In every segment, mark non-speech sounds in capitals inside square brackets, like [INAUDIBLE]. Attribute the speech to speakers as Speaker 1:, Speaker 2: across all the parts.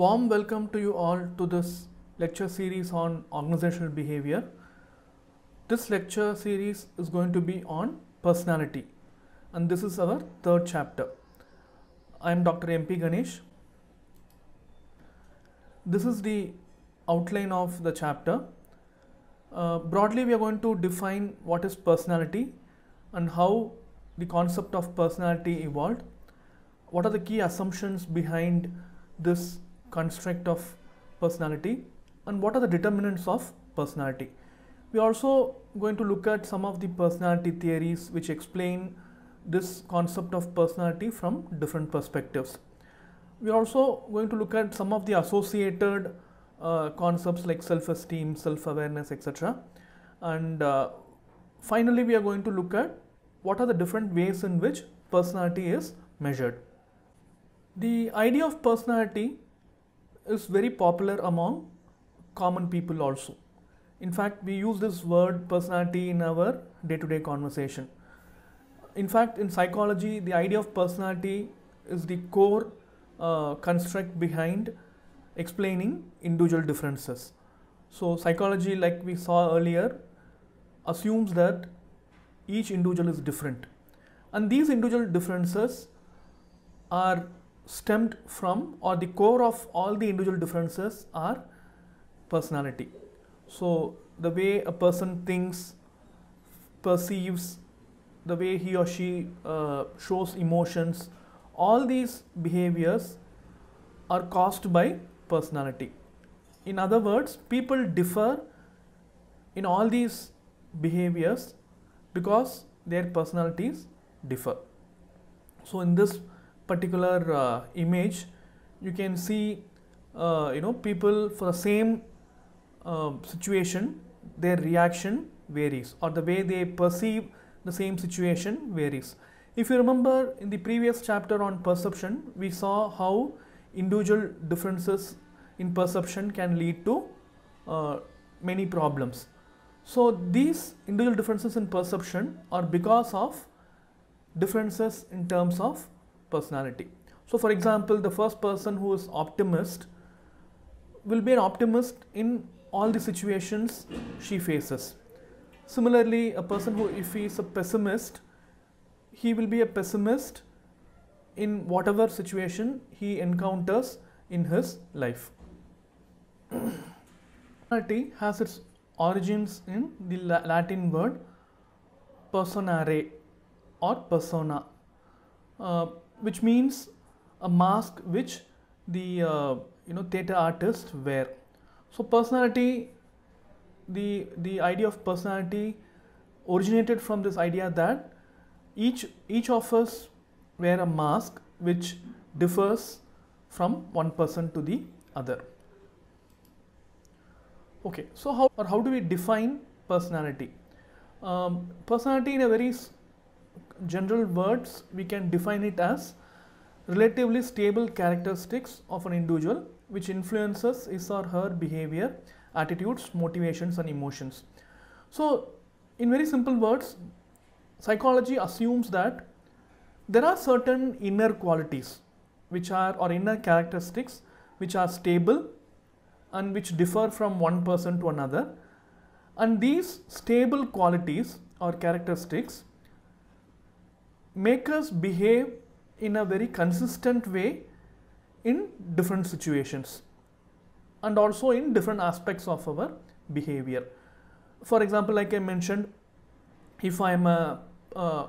Speaker 1: Warm welcome to you all to this lecture series on organizational behavior. This lecture series is going to be on personality and this is our third chapter. I am Dr. MP Ganesh. This is the outline of the chapter. Uh, broadly we are going to define what is personality and how the concept of personality evolved. What are the key assumptions behind this construct of personality and what are the determinants of personality. We are also going to look at some of the personality theories which explain this concept of personality from different perspectives. We are also going to look at some of the associated uh, concepts like self-esteem, self-awareness, etc. And uh, finally, we are going to look at what are the different ways in which personality is measured. The idea of personality is very popular among common people also. In fact, we use this word personality in our day to day conversation. In fact, in psychology, the idea of personality is the core uh, construct behind explaining individual differences. So, psychology, like we saw earlier, assumes that each individual is different, and these individual differences are stemmed from or the core of all the individual differences are personality. So, the way a person thinks, perceives, the way he or she uh, shows emotions, all these behaviors are caused by personality. In other words, people differ in all these behaviors because their personalities differ. So, in this particular uh, image you can see uh, you know people for the same uh, situation their reaction varies or the way they perceive the same situation varies. If you remember in the previous chapter on perception we saw how individual differences in perception can lead to uh, many problems. So these individual differences in perception are because of differences in terms of personality. So for example, the first person who is optimist will be an optimist in all the situations she faces. Similarly, a person who if he is a pessimist, he will be a pessimist in whatever situation he encounters in his life. [CLEARS THROAT] Personality has its origins in the Latin word personare or persona. Uh, which means a mask which the uh, you know theater artists wear so personality the the idea of personality originated from this idea that each each of us wear a mask which differs from one person to the other okay so how or how do we define personality um, personality in a very general words, we can define it as relatively stable characteristics of an individual which influences his or her behavior, attitudes, motivations and emotions. So, in very simple words, psychology assumes that there are certain inner qualities which are or inner characteristics which are stable and which differ from one person to another and these stable qualities or characteristics make us behave in a very consistent way in different situations and also in different aspects of our behavior. For example, like I mentioned, if I am a, a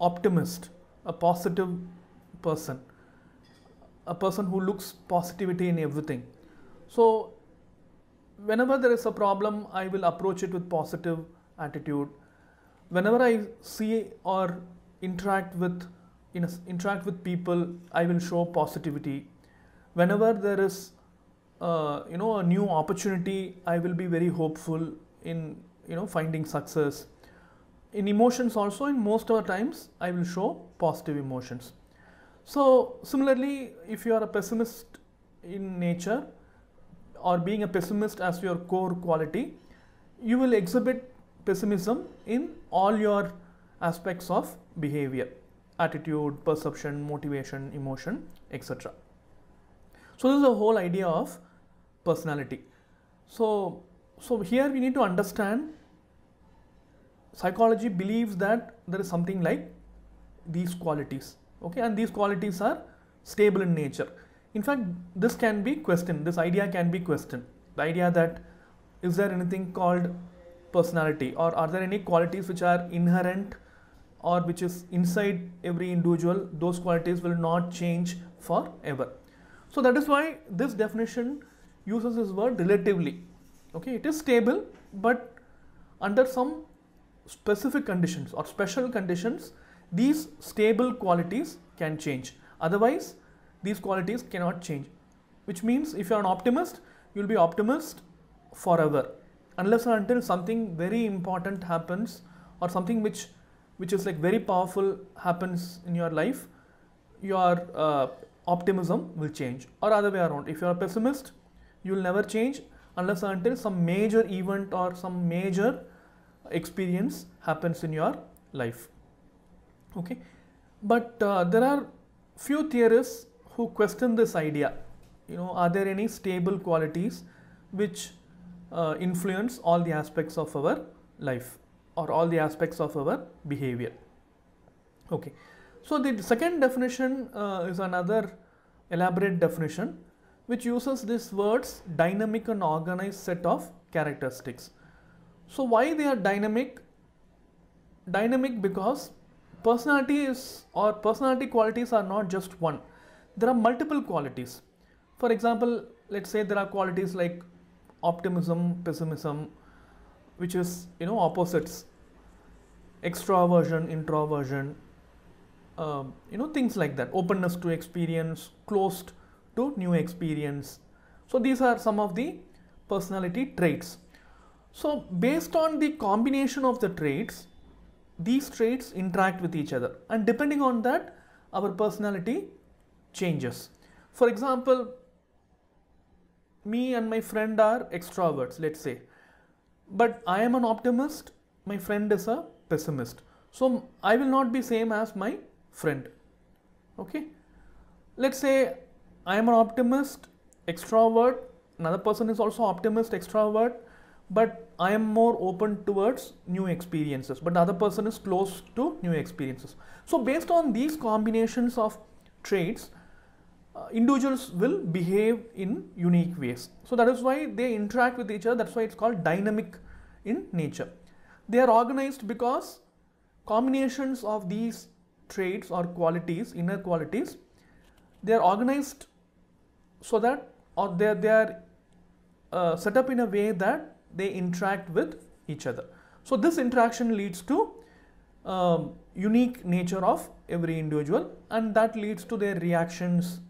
Speaker 1: optimist, a positive person, a person who looks positivity in everything. So whenever there is a problem, I will approach it with positive attitude. Whenever I see or interact with interact with people i will show positivity whenever there is uh, you know a new opportunity i will be very hopeful in you know finding success in emotions also in most of our times i will show positive emotions so similarly if you are a pessimist in nature or being a pessimist as your core quality you will exhibit pessimism in all your aspects of behavior attitude perception motivation emotion etc so this is the whole idea of personality so so here we need to understand psychology believes that there is something like these qualities okay and these qualities are stable in nature in fact this can be questioned this idea can be questioned the idea that is there anything called personality or are there any qualities which are inherent or which is inside every individual, those qualities will not change forever. So that is why this definition uses this word relatively. Okay, it is stable, but under some specific conditions or special conditions, these stable qualities can change. Otherwise, these qualities cannot change, which means if you are an optimist, you will be optimist forever unless or until something very important happens or something which which is like very powerful happens in your life, your uh, optimism will change or other way around. If you're a pessimist, you'll never change unless until some major event or some major experience happens in your life. Okay, but uh, there are few theorists who question this idea. You know, are there any stable qualities which uh, influence all the aspects of our life? or all the aspects of our behavior. Okay. So, the second definition uh, is another elaborate definition which uses this words dynamic and organized set of characteristics. So, why they are dynamic? Dynamic because personality is or personality qualities are not just one. There are multiple qualities. For example, let's say there are qualities like optimism, pessimism, which is you know opposites extraversion introversion um, you know things like that openness to experience closed to new experience so these are some of the personality traits so based on the combination of the traits these traits interact with each other and depending on that our personality changes for example me and my friend are extroverts let's say but I am an optimist, my friend is a pessimist. So I will not be same as my friend. Okay. Let's say I am an optimist, extrovert, another person is also optimist, extrovert, but I am more open towards new experiences, but the other person is close to new experiences. So based on these combinations of traits, uh, individuals will behave in unique ways. So that is why they interact with each other. That's why it's called dynamic in nature. They are organized because combinations of these traits or qualities, inner qualities, they are organized so that or they, they are uh, set up in a way that they interact with each other. So this interaction leads to um, unique nature of every individual and that leads to their reactions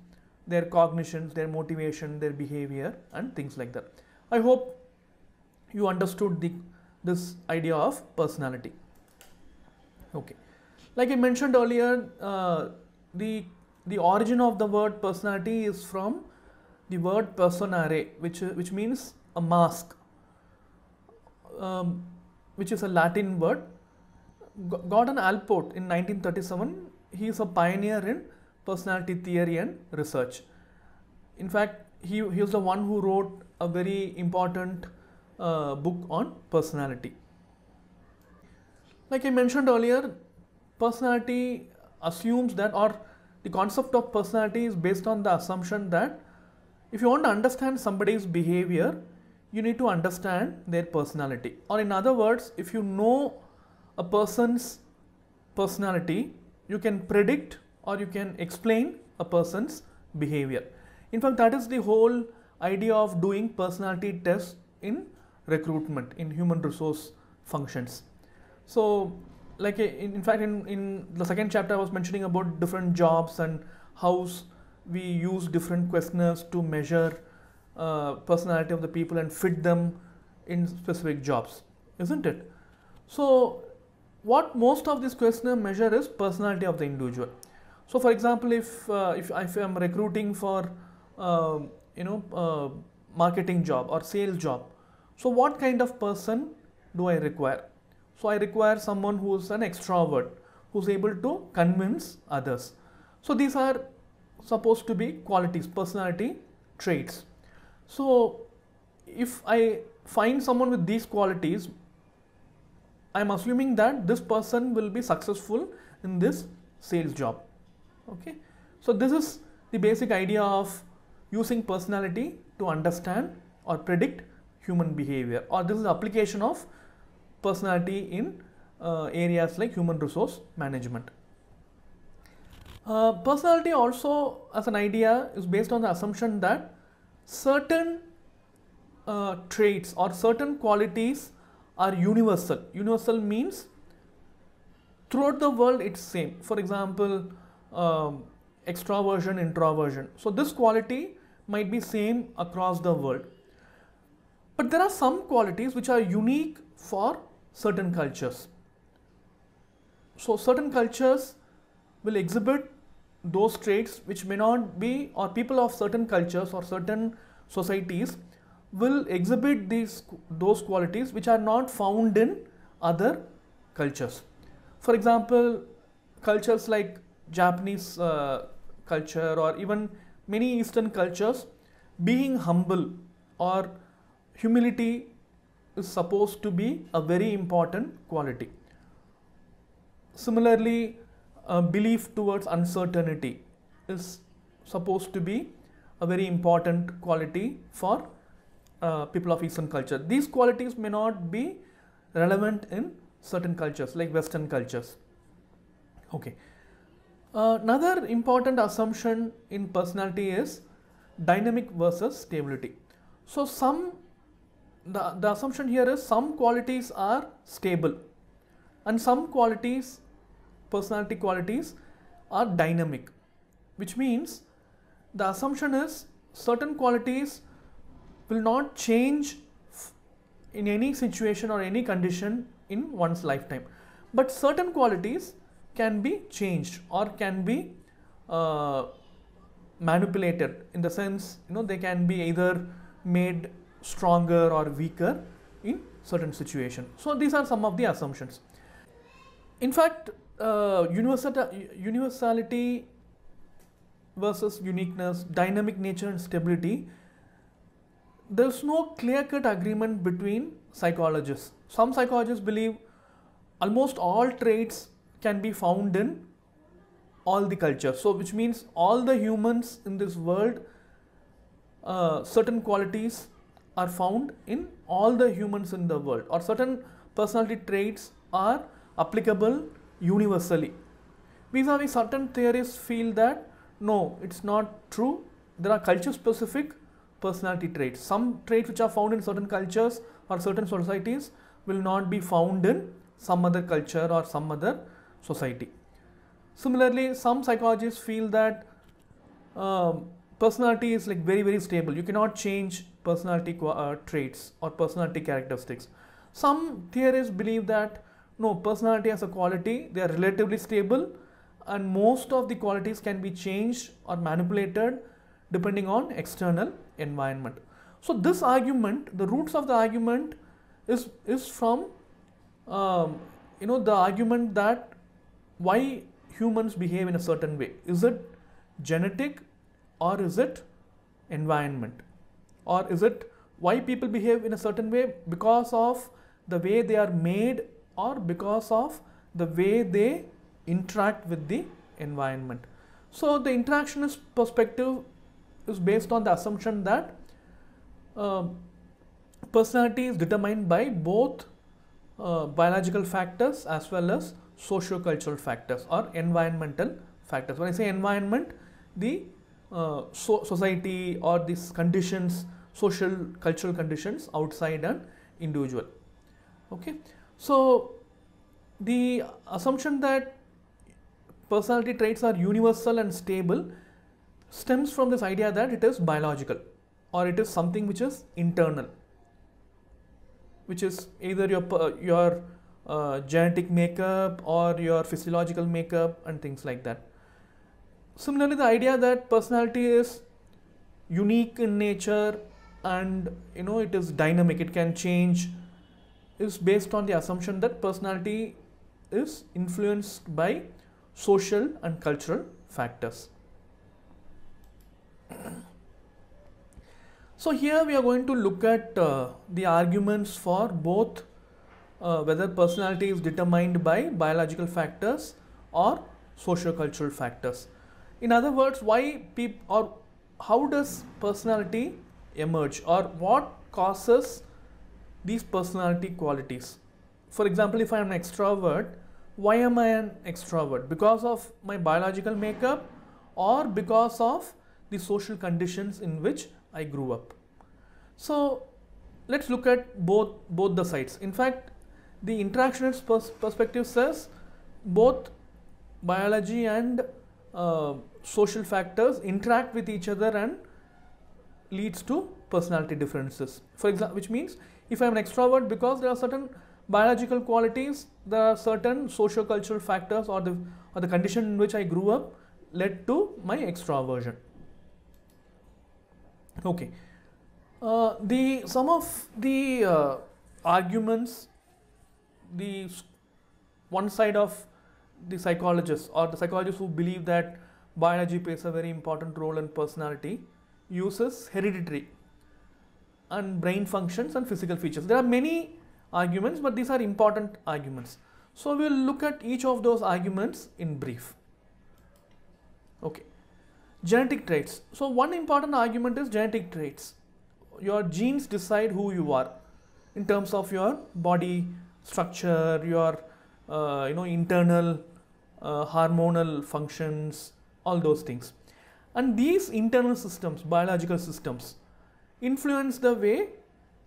Speaker 1: their cognition, their motivation, their behavior and things like that. I hope you understood the, this idea of personality. Okay. Like I mentioned earlier, uh, the, the origin of the word personality is from the word personare, which, which means a mask, um, which is a Latin word. Gordon Alport in 1937, he is a pioneer in personality theory and research. In fact, he, he was the one who wrote a very important uh, book on personality. Like I mentioned earlier, personality assumes that or the concept of personality is based on the assumption that if you want to understand somebody's behavior, you need to understand their personality. Or in other words, if you know a person's personality, you can predict or you can explain a person's behavior. In fact, that is the whole idea of doing personality tests in recruitment, in human resource functions. So, like in, in fact, in, in the second chapter, I was mentioning about different jobs and how we use different questionnaires to measure uh, personality of the people and fit them in specific jobs, isn't it? So, what most of this questionnaire measure is personality of the individual. So for example, if, uh, if, I'm recruiting for, uh, you know, uh, marketing job or sales job, so what kind of person do I require? So I require someone who's an extrovert, who's able to convince others. So these are supposed to be qualities, personality traits. So if I find someone with these qualities, I am assuming that this person will be successful in this sales job okay so this is the basic idea of using personality to understand or predict human behavior or this is application of personality in uh, areas like human resource management uh, personality also as an idea is based on the assumption that certain uh, traits or certain qualities are universal. Universal means throughout the world it's same. For example, um, extraversion, introversion. So this quality might be same across the world. But there are some qualities which are unique for certain cultures. So certain cultures will exhibit those traits which may not be or people of certain cultures or certain societies will exhibit these those qualities which are not found in other cultures. For example, cultures like Japanese uh, culture or even many Eastern cultures, being humble or humility is supposed to be a very important quality. Similarly, belief towards uncertainty is supposed to be a very important quality for uh, people of Eastern culture. These qualities may not be relevant in certain cultures like Western cultures. Okay. Uh, another important assumption in personality is dynamic versus stability. So some, the, the assumption here is some qualities are stable and some qualities, personality qualities are dynamic which means the assumption is certain qualities will not change in any situation or any condition in one's lifetime. But certain qualities can be changed or can be uh, manipulated in the sense you know they can be either made stronger or weaker in certain situation. So these are some of the assumptions. In fact, uh, universality versus uniqueness, dynamic nature and stability, there's no clear-cut agreement between psychologists. Some psychologists believe almost all traits can be found in all the cultures. So, which means all the humans in this world, uh, certain qualities are found in all the humans in the world or certain personality traits are applicable universally. Vis-a-vis certain theorists feel that no, it's not true. There are culture specific personality traits. Some traits which are found in certain cultures or certain societies will not be found in some other culture or some other society. Similarly, some psychologists feel that um, personality is like very very stable. You cannot change personality uh, traits or personality characteristics. Some theorists believe that no personality as a quality they are relatively stable and most of the qualities can be changed or manipulated depending on external environment. So this argument, the roots of the argument is, is from um, you know the argument that why humans behave in a certain way. Is it genetic or is it environment? Or is it why people behave in a certain way because of the way they are made or because of the way they interact with the environment. So the interactionist perspective is based on the assumption that uh, personality is determined by both uh, biological factors as well as Socio-cultural factors or environmental factors. When I say environment, the uh, so society or these conditions, social cultural conditions outside an individual. Okay, so the assumption that personality traits are universal and stable stems from this idea that it is biological or it is something which is internal, which is either your your uh, genetic makeup or your physiological makeup and things like that. Similarly, the idea that personality is unique in nature and you know it is dynamic, it can change, is based on the assumption that personality is influenced by social and cultural factors. So here we are going to look at uh, the arguments for both uh, whether personality is determined by biological factors or socio-cultural factors. In other words, why people or how does personality emerge or what causes these personality qualities? For example, if I am an extrovert, why am I an extrovert? Because of my biological makeup or because of the social conditions in which I grew up. So let's look at both both the sides. In fact, the interactionist pers perspective says both biology and uh, social factors interact with each other and leads to personality differences. For example, which means if I'm an extrovert because there are certain biological qualities, there are certain socio-cultural factors or the or the condition in which I grew up led to my extroversion. Okay. Uh, the some of the uh, arguments the one side of the psychologists or the psychologists who believe that biology plays a very important role in personality uses hereditary and brain functions and physical features. There are many arguments, but these are important arguments. So we will look at each of those arguments in brief. Okay. Genetic traits. So one important argument is genetic traits. Your genes decide who you are in terms of your body structure, your uh, you know internal uh, hormonal functions, all those things. And these internal systems, biological systems, influence the way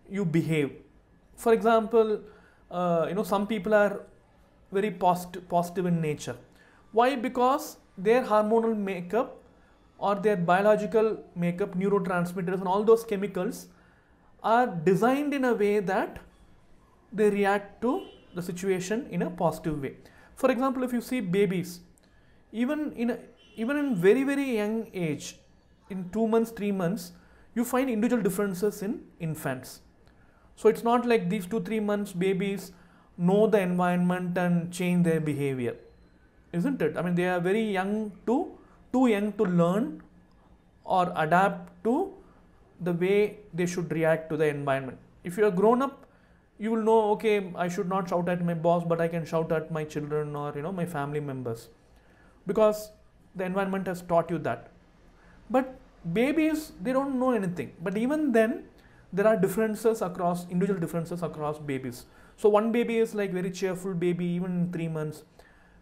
Speaker 1: you behave. For example, uh, you know some people are very posit positive in nature. Why? Because their hormonal makeup or their biological makeup, neurotransmitters and all those chemicals are designed in a way that they react to the situation in a positive way. For example, if you see babies, even in a, even in very very young age, in two months, three months, you find individual differences in infants. So it's not like these two three months babies know the environment and change their behavior, isn't it? I mean they are very young to too young to learn or adapt to the way they should react to the environment. If you are grown up you will know, okay, I should not shout at my boss, but I can shout at my children or, you know, my family members. Because the environment has taught you that. But babies, they don't know anything. But even then, there are differences across, individual differences across babies. So one baby is like very cheerful baby, even in three months.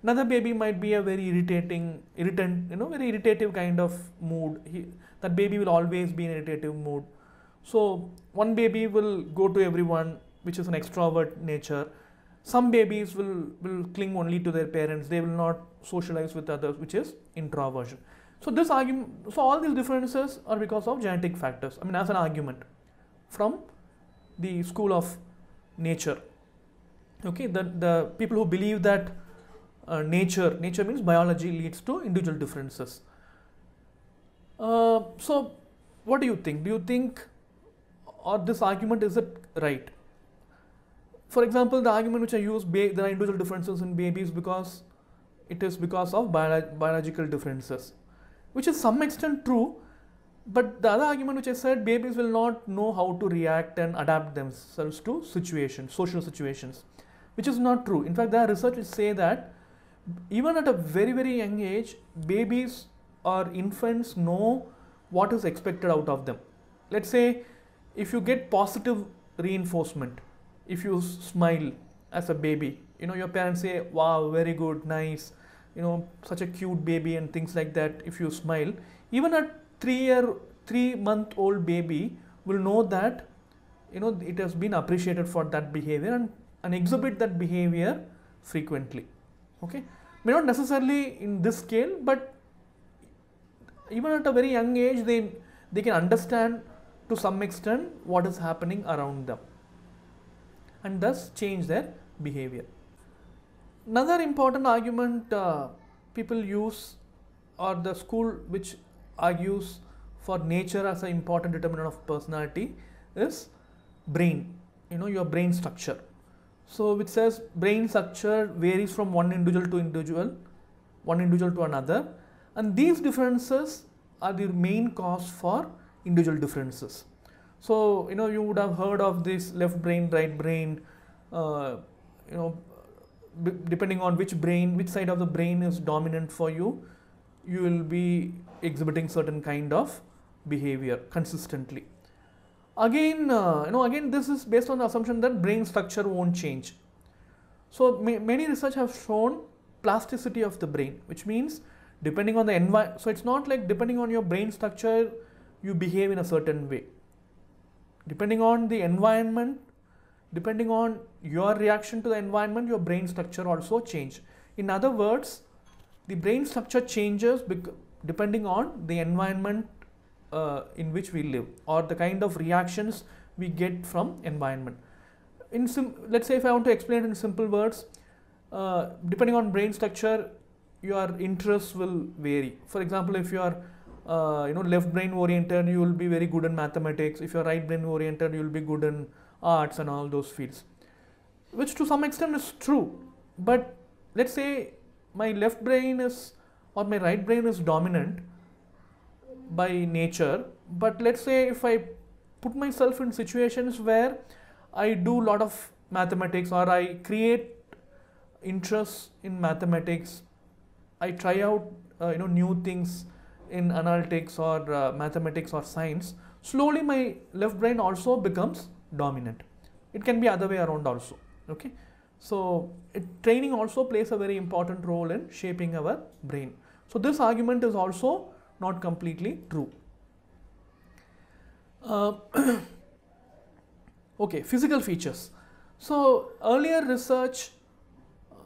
Speaker 1: Another baby might be a very irritating, irritant, you know, very irritative kind of mood. He, that baby will always be in irritative mood. So one baby will go to everyone, which is an extrovert nature. Some babies will, will cling only to their parents, they will not socialize with others, which is introversion. So this argument, so all these differences are because of genetic factors. I mean, as an argument from the school of nature. Okay, the, the people who believe that uh, nature, nature means biology leads to individual differences. Uh, so what do you think? Do you think or this argument is it right? For example, the argument which I use, there are individual differences in babies because it is because of bio biological differences, which is some extent true. But the other argument which I said, babies will not know how to react and adapt themselves to situations, social situations, which is not true. In fact, there are which say that even at a very, very young age, babies or infants know what is expected out of them. Let's say if you get positive reinforcement, if you smile as a baby you know your parents say wow very good nice you know such a cute baby and things like that if you smile even a 3 year 3 month old baby will know that you know it has been appreciated for that behavior and, and exhibit that behavior frequently okay may not necessarily in this scale but even at a very young age they they can understand to some extent what is happening around them and thus change their behavior. Another important argument uh, people use or the school which argues for nature as an important determinant of personality is brain, you know your brain structure. So which says brain structure varies from one individual to individual, one individual to another and these differences are the main cause for individual differences. So, you know, you would have heard of this left brain, right brain, uh, you know, depending on which brain, which side of the brain is dominant for you, you will be exhibiting certain kind of behavior consistently. Again, uh, you know, again, this is based on the assumption that brain structure won't change. So, many research have shown plasticity of the brain, which means depending on the environment. So, it's not like depending on your brain structure, you behave in a certain way. Depending on the environment, depending on your reaction to the environment, your brain structure also change. In other words, the brain structure changes depending on the environment uh, in which we live or the kind of reactions we get from environment. In let's say if I want to explain it in simple words, uh, depending on brain structure, your interests will vary. For example, if you are uh, you know left brain oriented you will be very good in mathematics if you're right brain oriented you will be good in arts and all those fields which to some extent is true but let's say my left brain is or my right brain is dominant by nature but let's say if i put myself in situations where i do lot of mathematics or i create interest in mathematics i try out uh, you know new things in analytics or uh, mathematics or science, slowly my left brain also becomes dominant. It can be other way around also. Okay. So it, training also plays a very important role in shaping our brain. So this argument is also not completely true. Uh, [COUGHS] okay, physical features. So earlier research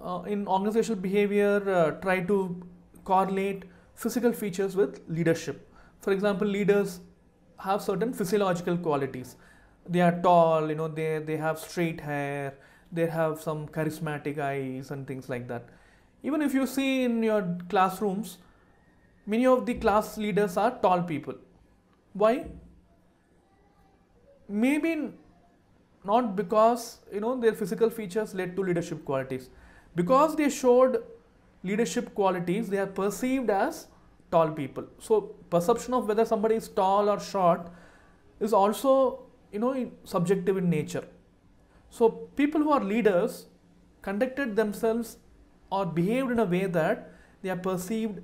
Speaker 1: uh, in organizational behavior uh, tried to correlate physical features with leadership. For example, leaders have certain physiological qualities. They are tall, you know, they, they have straight hair, they have some charismatic eyes and things like that. Even if you see in your classrooms, many of the class leaders are tall people. Why? Maybe not because you know their physical features led to leadership qualities because they showed leadership qualities, they are perceived as tall people. So perception of whether somebody is tall or short is also, you know, subjective in nature. So people who are leaders conducted themselves or behaved in a way that they are perceived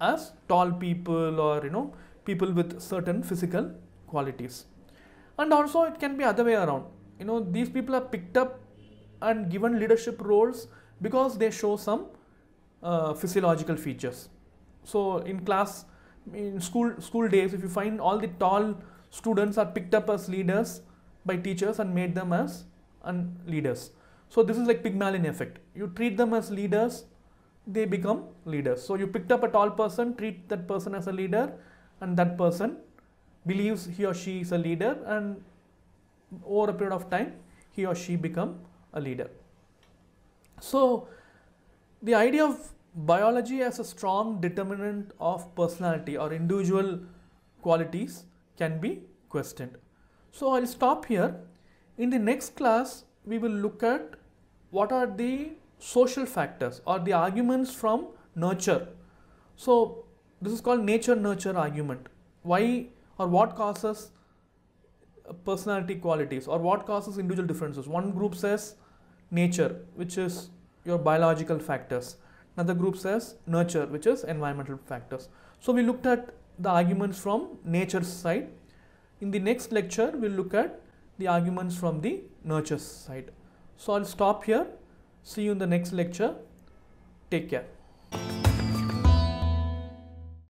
Speaker 1: as tall people or, you know, people with certain physical qualities. And also it can be other way around. You know, these people are picked up and given leadership roles because they show some uh, physiological features. So in class, in school school days, if you find all the tall students are picked up as leaders by teachers and made them as and leaders. So this is like Pygmalion effect. You treat them as leaders, they become leaders. So you picked up a tall person, treat that person as a leader, and that person believes he or she is a leader, and over a period of time, he or she become a leader. So the idea of biology as a strong determinant of personality or individual qualities can be questioned. So I'll stop here. In the next class, we will look at what are the social factors or the arguments from nurture. So this is called nature-nurture argument. Why or what causes personality qualities or what causes individual differences. One group says nature, which is your biological factors another group says nurture which is environmental factors. So we looked at the arguments from nature's side. In the next lecture we'll look at the arguments from the nurture side. So I'll stop here. See you in the next lecture. Take care.